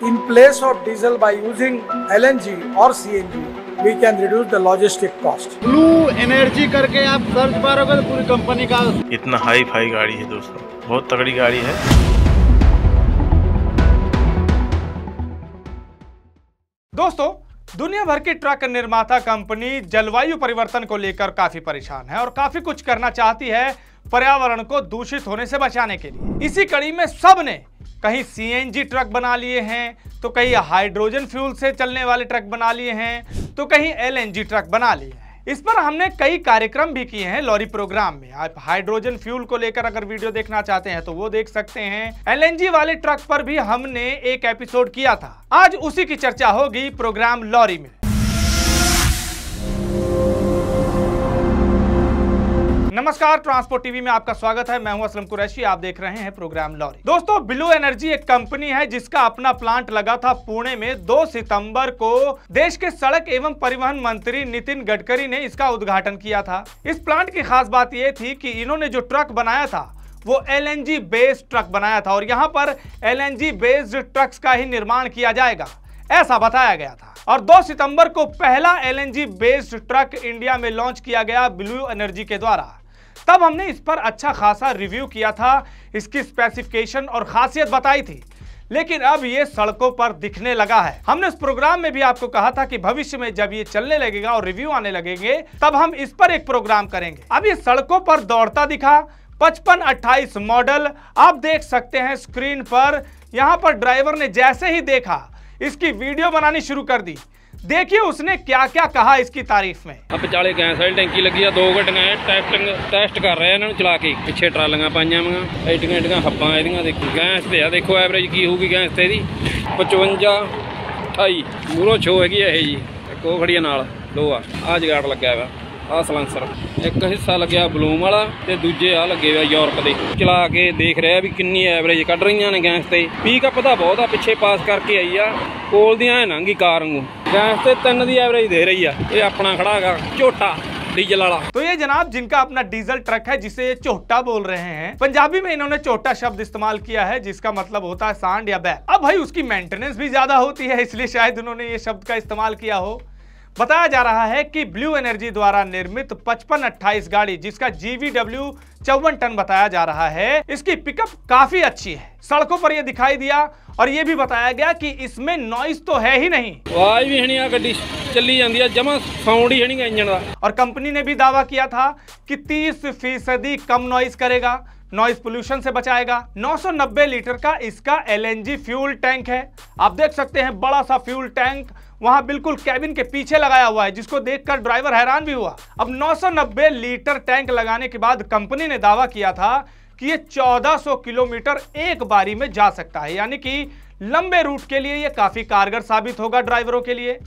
In place of diesel by using LNG or CNG, we can reduce the logistic cost. Blue Energy करके आप search मारोगे तो पूरी company का इतना हाई फाई गाड़ी है दोस्तों बहुत तगड़ी गाड़ी है दोस्तों दुनिया भर की ट्रक निर्माता कंपनी जलवायु परिवर्तन को लेकर काफी परेशान है और काफी कुछ करना चाहती है पर्यावरण को दूषित होने से बचाने के लिए इसी कड़ी में सब ने कहीं सीएनजी ट्रक बना लिए हैं तो कहीं हाइड्रोजन फ्यूल से चलने वाले ट्रक बना लिए हैं तो कहीं एलएनजी ट्रक बना लिए हैं इस पर हमने कई कार्यक्रम भी किए हैं लॉरी प्रोग्राम में आप हाइड्रोजन फ्यूल को लेकर अगर वीडियो देखना चाहते हैं तो वो देख सकते हैं एलएनजी वाले ट्रक पर भी हमने एक एपिसोड किया था आज उसी की चर्चा होगी प्रोग्राम लॉरी में नमस्कार ट्रांसपोर्ट टीवी में आपका स्वागत है मैं हूं असलम कुरैशी आप देख रहे हैं प्रोग्राम लॉरी दोस्तों ब्लू एनर्जी एक कंपनी है जिसका अपना प्लांट लगा था पुणे में 2 सितंबर को देश के सड़क एवं परिवहन मंत्री नितिन गडकरी ने इसका उद्घाटन किया था इस प्लांट की खास बात यह थी कि इन्होंने जो ट्रक बनाया था वो एल बेस्ड ट्रक बनाया था और यहाँ पर एल बेस्ड ट्रक्स का ही निर्माण किया जाएगा ऐसा बताया गया था और 2 सितंबर को पहला एलएनजी बेस्ड ट्रक इंडिया में लॉन्च किया गया ब्लू एनर्जी के द्वारा तब हमने इस पर अच्छा खासा रिव्यू किया था इसकी स्पेसिफिकेशन और खासियत बताई थी लेकिन अब ये सड़कों पर दिखने लगा है हमने उस प्रोग्राम में भी आपको कहा था कि भविष्य में जब ये चलने लगेगा और रिव्यू आने लगेंगे तब हम इस पर एक प्रोग्राम करेंगे अब ये सड़कों पर दौड़ता दिखा पचपन अट्ठाईस मॉडल आप देख सकते हैं स्क्रीन पर यहाँ पर ड्राइवर ने जैसे ही देखा इसकी वीडियो बनानी शुरू कर दी देखिए उसने क्या क्या कहा इसकी तारीफ में अब चाले गए सारी टैंकी लगी है दो गड्डियां टेस्टिंग टेस्ट कर रहे हैं चला के पिछे ट्रालियां पाइया वा एडियां एडियां हब्बा ए देखो गैस ते देखो एवरेज की होगी गैस ते पचवंजा अठाई मूरों छो हैगी ਇਹ ਜੀ ਇੱਕ ਉਹ ਖੜੀ ਨਾਲ ਲੋਹਾ ਆ ਜਗਾੜ ਲੱਗਿਆ ਹੋਇਆ ਆ ਸਲੈਂਸਰ ਇੱਕ ਹਿੱਸਾ ਲੱਗਿਆ ਬਲੂਮ ਵਾਲਾ ਤੇ ਦੂਜੇ ਆ ਲੱਗੇ ਹੋਇਆ ਯੂਰਪ ਦੇ ਚਲਾ ਕੇ ਦੇਖ ਰਿਹਾ ਵੀ ਕਿੰਨੀ ਐਵਰੇਜ ਕੱਢ ਰਹੀਆਂ ਨੇ ਗੈਸ ਤੇ ਪੀਕ ਅਪ ਦਾ ਬਹੁਤ ਆ ਪਿੱਛੇ ਪਾਸ ਕਰਕੇ ਆਈ ਆ ਕੋਲ ਦੀਆਂ ਐ ਲੰਗੀ ਕਾਰ ਵਾਂਗੂ गैस से तीन की एवरेज दे रही है ये अपना खड़ा है झोटा डीजल तो ये जनाब जिनका अपना डीजल ट्रक है जिसे ये चोटा बोल रहे हैं पंजाबी में इन्होंने चोटा शब्द इस्तेमाल किया है जिसका मतलब होता है सांड या बै अब भाई उसकी मेंटेनेंस भी ज्यादा होती है इसलिए शायद उन्होंने ये शब्द का इस्तेमाल किया हो बताया जा रहा है कि ब्लू एनर्जी द्वारा निर्मित पचपन अट्ठाईस गाड़ी जिसका जीवीडब्ल्यू चौवन टन बताया जा रहा है इसकी पिकअप काफी अच्छी है सड़कों पर यह दिखाई दिया और ये भी बताया गया कि इसमें नॉइस तो है ही नहीं आवाज भी है गड्डी ਚੱਲੀ ਜਾਂਦੀ ਆ ਜਮਾ ਸਾਊਂਡ ਹੀ ਨਹੀਂਗਾ ਇੰਜਨ ਦਾ ਔਰ ਕੰਪਨੀ ਨੇ ਵੀ ਦਾਵਾ ਕੀਤਾ ਥਾ ਕਿ 30% कम नॉइस करेगा नॉइस पोल्यूशन से बचाएगा 990 लीटर का इसका एलएनजी फ्यूल टैंक है आप देख सकते हैं बड़ा सा फ्यूल टैंक वहां बिल्कुल कैबिन के पीछे लगाया हुआ है जिसको देखकर ड्राइवर हैरान भी हुआ अब 990 लीटर टैंक लगाने के बाद कंपनी ने दावा किया था कि ये 1400 किलोमीटर एक बारी में जा सकता है यानी कि लंबे रूट के लिए ये काफ़ी कारगर साबित होगा ड्राइवरों के लिए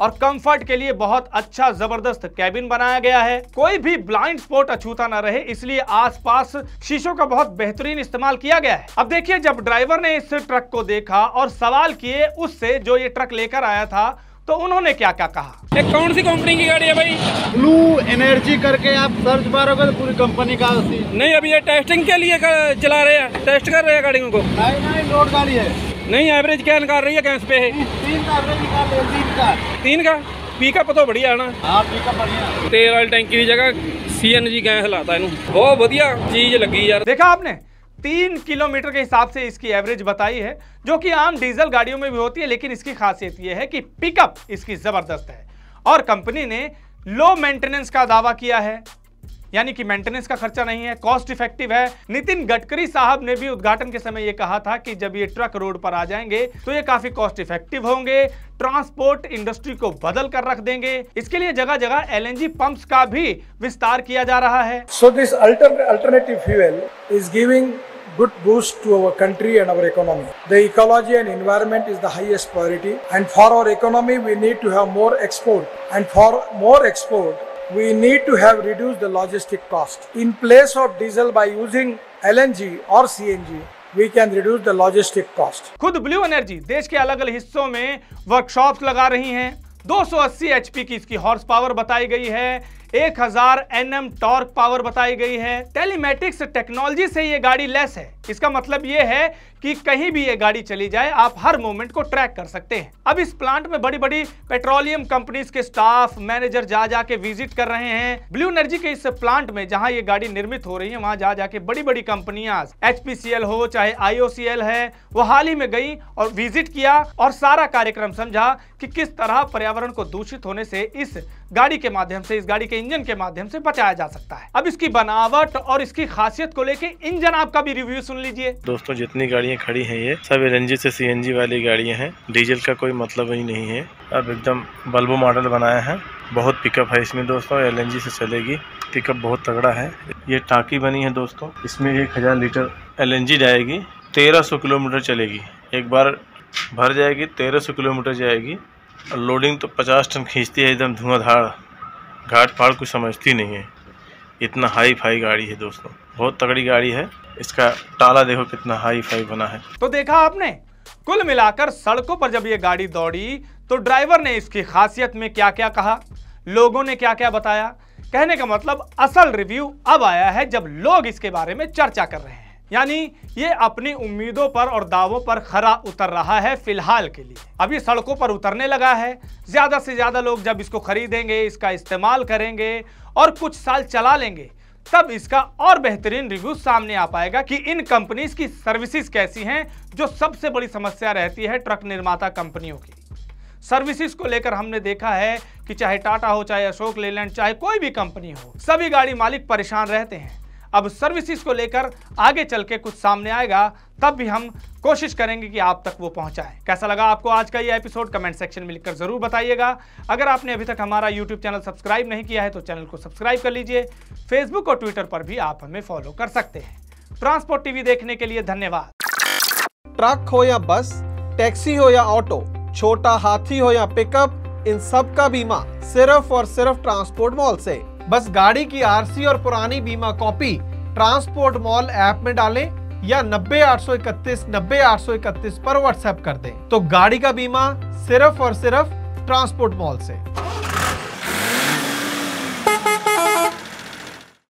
और कंफर्ट के लिए बहुत अच्छा जबरदस्त कैबिन बनाया गया है कोई भी ब्लाइंड स्पॉट अछूता ना रहे इसलिए आसपास शीशों का बहुत बेहतरीन इस्तेमाल किया गया है अब देखिए जब ड्राइवर ने इस ट्रक को देखा और सवाल किए उससे जो ये ट्रक लेकर आया था तो उन्होंने क्या क्या कहा कौन सी कंपनी की गाड़ी है भाई ब्लू एनर्जी करके आप सर्च मारोगे तो पूरी कंपनी का नहीं अभी ये टेस्टिंग के लिए चला रहे हैं टेस्ट कर रहे हैं गाड़ियों को नहीं नहीं लोड गाड़ी है नहीं एवरेज क्या निकाल रही है गैस पे तीन का एवरेज निकाल तीन का तीन का पिकअप तो बढ़िया है ना हाँ पिकअप बढ़िया तेल वाली टैंकी की जगह सीएनजी गैस लाता है बहुत बढ़िया चीज लगी यार देखा आपने तीन किलोमीटर के हिसाब से इसकी एवरेज बताई है जो कि आम डीजल गाड़ियों में भी होती है लेकिन इसकी खासियत यह है कि पिकअप इसकी ज़बरदस्त है और कंपनी ने लो मेंटेनेंस का दावा किया है यानी कि मेंटेनेंस का खर्चा नहीं है कॉस्ट इफेक्टिव है नितिन गडकरी साहब ने भी उद्घाटन के समय ये कहा था कि जब ये ट्रक रोड पर आ जाएंगे तो ये काफी कॉस्ट इफेक्टिव होंगे ट्रांसपोर्ट इंडस्ट्री को बदल कर रख देंगे इसके लिए जगह जगह एल एन का भी विस्तार किया जा रहा है so this alternative fuel is giving good boost to our country and our economy. The ecology and environment is the highest priority and for our economy we need to have more export and for more export we need to have reduced the logistic cost. In place of diesel by using LNG or CNG, we can reduce the logistic cost खुद Blue Energy देश के अलग अलग हिस्सों में workshop लगा रही हैं 280 एचपी की इसकी हॉर्स पावर बताई गई है 1000 एनएम टॉर्क पावर बताई गई है टेलीमेटिक्स टेक्नोलॉजी से ये गाड़ी लेस है इसका मतलब ये है कि कहीं भी ये गाड़ी चली जाए आप हर मोमेंट को ट्रैक कर सकते हैं अब इस प्लांट में बड़ी बड़ी पेट्रोलियम कंपनीज के स्टाफ मैनेजर जा जाके विजिट कर रहे हैं ब्लू एनर्जी के इस प्लांट में जहां ये गाड़ी निर्मित हो रही है वहां जा जाके बड़ी बड़ी कंपनियां एचपीसीएल हो चाहे आईओसीएल है वो हाल ही में गई और विजिट किया और सारा कार्यक्रम समझा कि किस तरह पर्यावरण को दूषित होने से इस गाड़ी के माध्यम से इस गाड़ी के इंजन के माध्यम से बचाया जा सकता है अब इसकी बनावट और इसकी खासियत को लेकर इंजन आपका भी रिव्यू सुन लीजिए दोस्तों जितनी गाड़ियाँ खड़ी हैं ये सब एल एन से सी वाली गाड़ियाँ हैं डीजल का कोई मतलब ही नहीं है अब एकदम बल्बो मॉडल बनाया है बहुत पिकअप है इसमें दोस्तों एल से चलेगी पिकअप बहुत तगड़ा है ये टाकी बनी है दोस्तों इसमें एक हज़ार लीटर एल जाएगी तेरह सौ किलोमीटर चलेगी एक बार भर जाएगी तेरह सौ किलोमीटर जाएगी और लोडिंग तो पचास टन खींचती है एकदम धुआंधार घाट फाड़ कुछ समझती नहीं है इतना हाई फाई गाड़ी है दोस्तों बहुत तगड़ी गाड़ी है इसका टाला देखो कितना हाई फाई बना है तो देखा आपने कुल मिलाकर सड़कों पर जब ये गाड़ी दौड़ी तो ड्राइवर ने इसकी खासियत में क्या क्या कहा लोगों ने क्या क्या बताया कहने का मतलब असल रिव्यू अब आया है जब लोग इसके बारे में चर्चा कर रहे हैं यानी ये अपनी उम्मीदों पर और दावों पर खरा उतर रहा है फिलहाल के लिए अब ये सड़कों पर उतरने लगा है ज्यादा से ज्यादा लोग जब इसको खरीदेंगे इसका इस्तेमाल करेंगे और कुछ साल चला लेंगे तब इसका और बेहतरीन रिव्यू सामने आ पाएगा कि इन कंपनीज की सर्विसेज कैसी हैं जो सबसे बड़ी समस्या रहती है ट्रक निर्माता कंपनियों की सर्विसेज को लेकर हमने देखा है कि चाहे टाटा हो चाहे अशोक लेलैंड चाहे कोई भी कंपनी हो सभी गाड़ी मालिक परेशान रहते हैं अब सर्विसेज को लेकर आगे चल के कुछ सामने आएगा तब भी हम कोशिश करेंगे कि आप तक वो पहुंचाएं कैसा लगा आपको आज का ये एपिसोड कमेंट सेक्शन में लिखकर ज़रूर बताइएगा अगर आपने अभी तक हमारा यूट्यूब चैनल सब्सक्राइब नहीं किया है तो चैनल को सब्सक्राइब कर लीजिए फेसबुक और ट्विटर पर भी आप हमें फॉलो कर सकते हैं ट्रांसपोर्ट टीवी देखने के लिए धन्यवाद ट्रक हो या बस टैक्सी हो या ऑटो छोटा हाथी हो या पिकअप इन सब का बीमा सिर्फ और सिर्फ ट्रांसपोर्ट मॉल से बस गाड़ी की आरसी और पुरानी बीमा कॉपी ट्रांसपोर्ट मॉल ऐप में डालें या नब्बे आठ सौ इकतीस नब्बे आठ सौ इकतीस पर व्हाट्सएप कर दें तो गाड़ी का बीमा सिर्फ और सिर्फ ट्रांसपोर्ट मॉल से